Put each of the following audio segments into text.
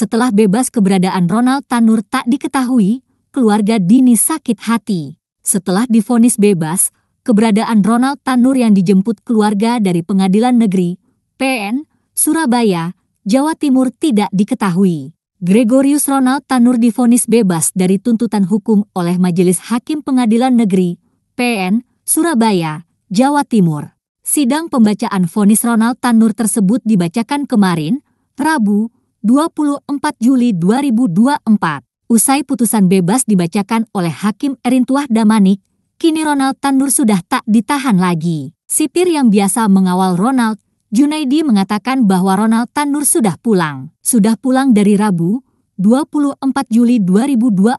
Setelah bebas keberadaan Ronald Tanur tak diketahui, keluarga Dini sakit hati. Setelah difonis bebas, keberadaan Ronald Tanur yang dijemput keluarga dari Pengadilan Negeri, PN, Surabaya, Jawa Timur tidak diketahui. Gregorius Ronald Tanur difonis bebas dari tuntutan hukum oleh Majelis Hakim Pengadilan Negeri, PN, Surabaya, Jawa Timur. Sidang pembacaan vonis Ronald Tanur tersebut dibacakan kemarin, Rabu, 24 Juli 2024. Usai putusan bebas dibacakan oleh Hakim Erin Tuah Damanik, kini Ronald Tanur sudah tak ditahan lagi. Sipir yang biasa mengawal Ronald, Junaidi mengatakan bahwa Ronald Tanur sudah pulang. Sudah pulang dari Rabu, 24 Juli 2024,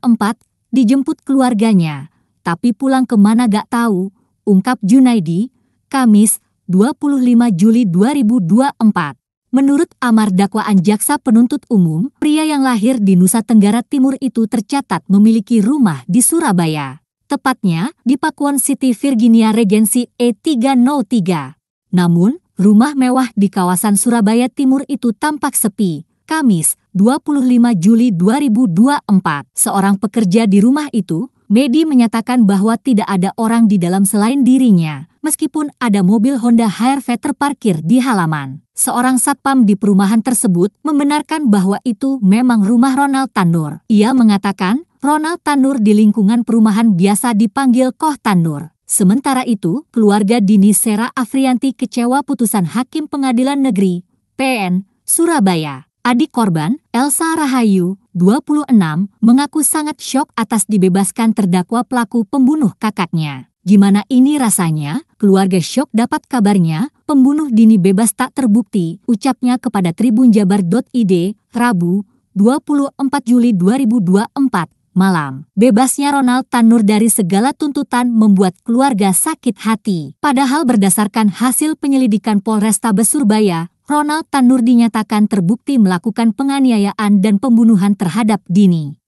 dijemput keluarganya. Tapi pulang kemana gak tahu, ungkap Junaidi, Kamis, 25 Juli 2024. Menurut amar dakwaan jaksa penuntut umum, pria yang lahir di Nusa Tenggara Timur itu tercatat memiliki rumah di Surabaya. Tepatnya, di Pakuan City Virginia Regency E303. Namun, rumah mewah di kawasan Surabaya Timur itu tampak sepi. Kamis, 25 Juli 2024, seorang pekerja di rumah itu, Medi menyatakan bahwa tidak ada orang di dalam selain dirinya meskipun ada mobil Honda HR-V terparkir di halaman. Seorang satpam di perumahan tersebut membenarkan bahwa itu memang rumah Ronald Tanur. Ia mengatakan, Ronald Tanur di lingkungan perumahan biasa dipanggil Koh Tanur. Sementara itu, keluarga Dini Sera Afrianti kecewa putusan Hakim Pengadilan Negeri, PN, Surabaya. Adik korban, Elsa Rahayu, 26, mengaku sangat syok atas dibebaskan terdakwa pelaku pembunuh kakaknya. Gimana ini rasanya? keluarga syok dapat kabarnya, pembunuh Dini bebas tak terbukti, ucapnya kepada tribunjabar.id, Rabu, 24 Juli 2024, malam. Bebasnya Ronald Tanur dari segala tuntutan membuat keluarga sakit hati. Padahal berdasarkan hasil penyelidikan Polrestabes Surabaya, Ronald Tanur dinyatakan terbukti melakukan penganiayaan dan pembunuhan terhadap Dini.